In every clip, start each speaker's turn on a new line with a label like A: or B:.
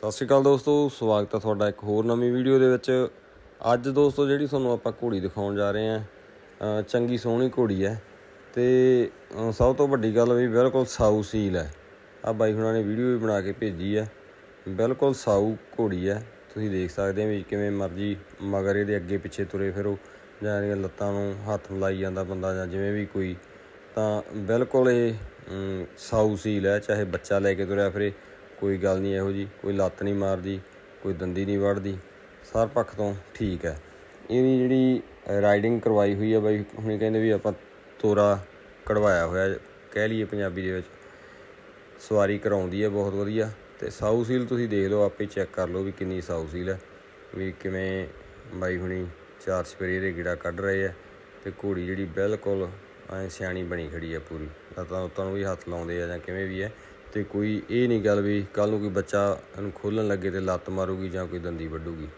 A: ਸਤਿ ਸ਼੍ਰੀ ਅਕਾਲ ਦੋਸਤੋ ਸਵਾਗਤ ਹੈ ਤੁਹਾਡਾ ਇੱਕ ਹੋਰ ਨਵੀਂ ਵੀਡੀਓ ਦੇ ਵਿੱਚ ਅੱਜ ਦੋਸਤੋ ਜਿਹੜੀ ਤੁਹਾਨੂੰ ਆਪਾਂ ਘੋੜੀ ਦਿਖਾਉਣ ਜਾ ਰਹੇ ਹਾਂ ਚੰਗੀ ਸੋਹਣੀ ਘੋੜੀ ਹੈ ਤੇ ਸਭ ਤੋਂ ਵੱਡੀ ਗੱਲ ਵੀ ਬਿਲਕੁਲ ਸਾਊ ਸੀਲ ਹੈ ਆ ਬਾਈ ਹੁਣਾਂ ਨੇ ਵੀਡੀਓ ਵੀ ਬਣਾ ਕੇ ਭੇਜੀ ਹੈ ਬਿਲਕੁਲ ਸਾਊ ਘੋੜੀ ਹੈ ਤੁਸੀਂ ਦੇਖ ਸਕਦੇ ਹੋ ਵੀ ਕਿਵੇਂ ਮਰਜ਼ੀ ਮਗਰ ਇਹਦੇ ਅੱਗੇ ਪਿੱਛੇ ਤੁਰੇ ਫਿਰੋ ਜਾਂ ਇਹ ਲੱਤਾਂ ਨੂੰ ਹੱਥ ਲਾਈ ਜਾਂਦਾ ਬੰਦਾ ਜਾਂ ਜਿਵੇਂ ਵੀ ਕੋਈ ਤਾਂ ਬਿਲਕੁਲ ਇਹ ਸਾਊ ਸੀਲ ਹੈ ਚਾਹੇ ਬੱਚਾ ਲੈ ਕੇ ਤੁਰਿਆ ਫਿਰੇ ਕੋਈ ਗੱਲ ਨਹੀਂ ਇਹੋ ਜੀ ਕੋਈ ਲੱਤ ਨਹੀਂ ਮਾਰਦੀ ਕੋਈ ਦੰਦੀ ਨਹੀਂ ਵੜਦੀ ਸਾਰ ਪੱਖ ਤੋਂ ਠੀਕ ਹੈ ਇਹਦੀ ਜਿਹੜੀ ਰਾਈਡਿੰਗ ਕਰਵਾਈ ਹੋਈ ਹੈ ਬਾਈ ਹੁਣੇ ਕਹਿੰਦੇ ਵੀ ਆਪਾਂ ਤੋਰਾ ਕਢਵਾਇਆ ਹੋਇਆ ਕਹਿ ਲਈਏ ਪੰਜਾਬੀ ਦੇ ਵਿੱਚ ਸਵਾਰੀ ਕਰਾਉਂਦੀ ਹੈ ਬਹੁਤ ਵਧੀਆ ਤੇ ਸਾਊ ਸੀਲ ਤੁਸੀਂ ਦੇਖ ਲਓ ਆਪੇ ਚੈੱਕ ਕਰ ਲਓ ਵੀ ਕਿੰਨੀ ਸਾਊ ਸੀਲ ਹੈ ਵੀ ਕਿਵੇਂ ਬਾਈ ਹੁਣੀ ਚਾਰ ਸਪਰੇ ਦੇ ਗੀੜਾ ਕੱਢ ਰਹੇ ਆ ਤੇ ਘੋੜੀ ਜਿਹੜੀ ਬਿਲਕੁਲ ਐ ਸਿਆਣੀ ਬਣੀ ਖੜੀ ਆ ਪੂਰੀ ਤਾਂ ਉੱਤਾਂ ਨੂੰ ਵੀ ਹੱਥ ਲਾਉਂਦੇ ਆ ਜਾਂ ਕਿਵੇਂ ਵੀ ਹੈ ਤੇ ਕੋਈ ਇਹ ਨਹੀਂ ਗੱਲ ਵੀ ਕੱਲ ਨੂੰ ਕੋਈ ਬੱਚਾ ਇਹਨੂੰ ਖੋਲਣ ਲੱਗੇ ਤੇ ਲੱਤ ਮਾਰੂਗੀ ਜਾਂ ਕੋਈ ਦੰਦੀ ਵੱਢੂਗੀ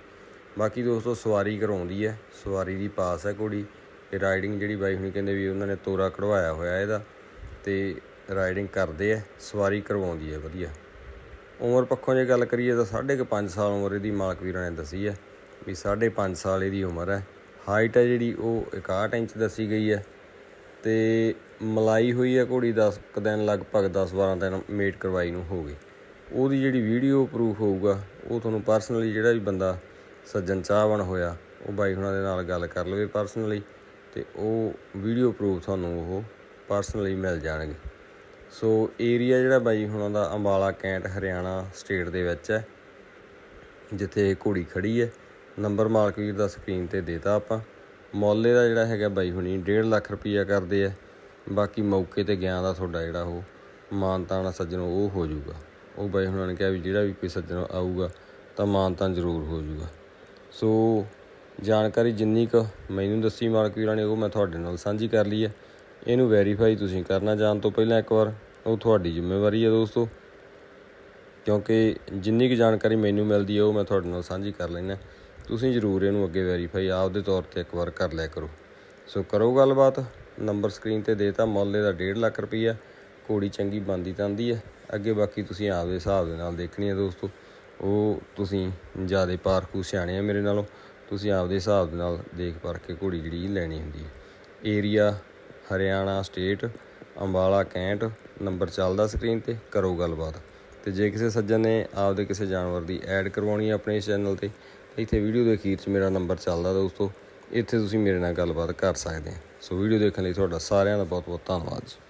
A: ਬਾਕੀ ਦੋਸਤੋ ਸਵਾਰੀ ਕਰਾਉਂਦੀ ਹੈ ਸਵਾਰੀ ਦੀ ਪਾਸ ਹੈ ਕੋੜੀ ਤੇ ਰਾਈਡਿੰਗ ਜਿਹੜੀ ਬਾਈ ਹੁਣੀ ਕਹਿੰਦੇ ਵੀ ਉਹਨਾਂ ਨੇ ਤੋਰਾ ਕਢਵਾਇਆ ਹੋਇਆ ਇਹਦਾ ਤੇ ਰਾਈਡਿੰਗ ਕਰਦੇ ਐ ਸਵਾਰੀ ਕਰਵਾਉਂਦੀ ਐ ਵਧੀਆ ਉਮਰ ਪੱਖੋਂ ਜੇ ਗੱਲ ਕਰੀਏ ਤਾਂ 5.5 ਸਾਲ ਉਮਰ ਇਹਦੀ ਮਾਲਕ ਵੀਰਾਂ ਨੇ ਦੱਸੀ ਐ ਵੀ 5.5 ਸਾਲ ਇਹਦੀ ਉਮਰ ਐ ਹਾਈਟ ਐ ਜਿਹੜੀ ਉਹ 61 ਇੰਚ ਦੱਸੀ ਗਈ ਐ ਤੇ ਮਲਾਈ ਹੋਈ ਆ ਘੋੜੀ 10 ਕ ਦਿਨ ਲਗਭਗ 10-12 ਦਿਨ ਮੇਟ ਕਰਵਾਈ ਨੂੰ ਹੋ ਗਏ ਉਹਦੀ ਜਿਹੜੀ ਵੀਡੀਓ ਪ੍ਰੂਫ ਹੋਊਗਾ ਉਹ ਤੁਹਾਨੂੰ ਪਰਸਨਲੀ ਜਿਹੜਾ ਵੀ ਬੰਦਾ ਸੱਜਣ ਚਾਹਵਣ ਹੋਇਆ ਉਹ ਬਾਈ ਹੁਣਾਂ ਦੇ ਨਾਲ ਗੱਲ ਕਰ ਲਵੇ ਪਰਸਨਲੀ ਤੇ ਉਹ ਵੀਡੀਓ ਪ੍ਰੂਫ ਤੁਹਾਨੂੰ ਉਹ ਪਰਸਨਲੀ ਮਿਲ ਜਾਣਗੇ ਸੋ ਏਰੀਆ ਜਿਹੜਾ ਬਾਈ ਹੁਣਾਂ ਦਾ ਅੰਬਾਲਾ ਕੈਂਟ ਹਰਿਆਣਾ ਸਟੇਟ ਦੇ ਵਿੱਚ ਹੈ ਜਿੱਥੇ ਘੋੜੀ ਖੜੀ ਹੈ ਨੰਬਰ ਮਾਲਕ ਵੀਰ ਦਾ ਸਕਰੀਨ ਤੇ ਦੇਤਾ ਆਪਾਂ ਮੌਲੇ ਦਾ ਜਿਹੜਾ ਹੈਗਾ ਬਾਈ ਹੁਣੀ 1.5 ਲੱਖ ਰੁਪਈਆ ਕਰਦੇ ਆ ਬਾਕੀ ਮੌਕੇ ਤੇ ਗਿਆ ਦਾ ਤੁਹਾਡਾ ਜਿਹੜਾ ਉਹ ਮਾਨਤਾਨ ਸੱਜਣ ਉਹ ਹੋ ਜਾਊਗਾ ਉਹ ਬਾਈ ਹੁਣਾਂ ਨੇ ਕਿਹਾ ਵੀ ਜਿਹੜਾ ਵੀ ਕੋਈ ਸੱਜਣ ਆਊਗਾ ਤਾਂ ਮਾਨਤਾਨ ਜ਼ਰੂਰ ਹੋ ਜਾਊਗਾ ਸੋ ਜਾਣਕਾਰੀ ਜਿੰਨੀ ਕੁ ਮੈਨੂੰ ਦੱਸੀ ਮਾਲਕ ਵੀਰਾਂ ਨੇ ਉਹ ਮੈਂ ਤੁਹਾਡੇ ਨਾਲ ਸਾਂਝੀ ਕਰ ਲਈ ਹੈ ਇਹਨੂੰ ਵੈਰੀਫਾਈ ਤੁਸੀਂ ਕਰਨਾ ਜਾਣ ਤੋਂ ਪਹਿਲਾਂ ਇੱਕ ਵਾਰ ਉਹ ਤੁਹਾਡੀ ਜ਼ਿੰਮੇਵਾਰੀ ਹੈ ਦੋਸਤੋ ਕਿਉਂਕਿ ਜਿੰਨੀ ਕੁ ਜਾਣਕਾਰੀ ਮੈਨੂੰ ਮਿਲਦੀ ਹੈ ਉਹ ਮੈਂ ਤੁਹਾਡੇ ਨਾਲ ਸਾਂਝੀ ਕਰ ਲੈਣਾ ਤੁਸੀਂ ਜ਼ਰੂਰ ਇਹਨੂੰ ਅੱਗੇ ਵੈਰੀਫਾਈ ਆਪਦੇ ਤੌਰ ਤੇ ਇੱਕ ਵਾਰ ਕਰ ਲਿਆ ਕਰੋ ਸੋ ਕਰੋ ਗੱਲਬਾਤ ਨੰਬਰ ਸਕਰੀਨ ਤੇ ਦੇਤਾ ਮੌਲੇ ਦਾ 1.5 ਲੱਖ ਰੁਪਈਆ ਕੋੜੀ ਚੰਗੀ ਬੰਦੀ ਤਾਂਦੀ ਹੈ ਅੱਗੇ ਬਾਕੀ ਤੁਸੀਂ ਆਪਦੇ ਹਿਸਾਬ ਦੇ ਨਾਲ ਦੇਖਣੀ ਹੈ ਦੋਸਤੋ ਉਹ ਤੁਸੀਂ ਜਿਆਦੇ ਪਾਰਕੂ ਸਿਆਣੇ ਆ ਮੇਰੇ ਨਾਲੋਂ ਤੁਸੀਂ ਆਪਦੇ ਹਿਸਾਬ ਦੇ ਨਾਲ ਦੇਖ ਪਰਖ ਕੇ ਘੋੜੀ ਜਿਹੜੀ ਲੈਣੀ ਹੁੰਦੀ ਹੈ area Haryana state Ambala cantt number ਚੱਲਦਾ ਸਕਰੀਨ ਤੇ ਕਰੋ ਗੱਲਬਾਤ ਤੇ ਜੇ ਕਿਸੇ ਸੱਜਣ ਨੇ ਆਪਦੇ ਕਿਸੇ ਜਾਨਵਰ ਦੀ ਐਡ ਕਰਵਾਉਣੀ ਹੈ ਆਪਣੇ ਚੈਨਲ ਤੇ ਇੱਥੇ ਵੀਡੀਓ ਦੇ ਅਖੀਰ 'ਚ ਮੇਰਾ ਨੰਬਰ ਚੱਲਦਾ ਦੋਸਤੋ ਇੱਥੇ ਤੁਸੀਂ ਮੇਰੇ ਨਾਲ ਗੱਲਬਾਤ ਕਰ ਸਕਦੇ ਹੋ ਸੋ ਵੀਡੀਓ ਦੇਖਣ ਲਈ ਤੁਹਾਡਾ ਸਾਰਿਆਂ ਦਾ ਬਹੁਤ ਬਹੁਤ ਧੰਨਵਾਦ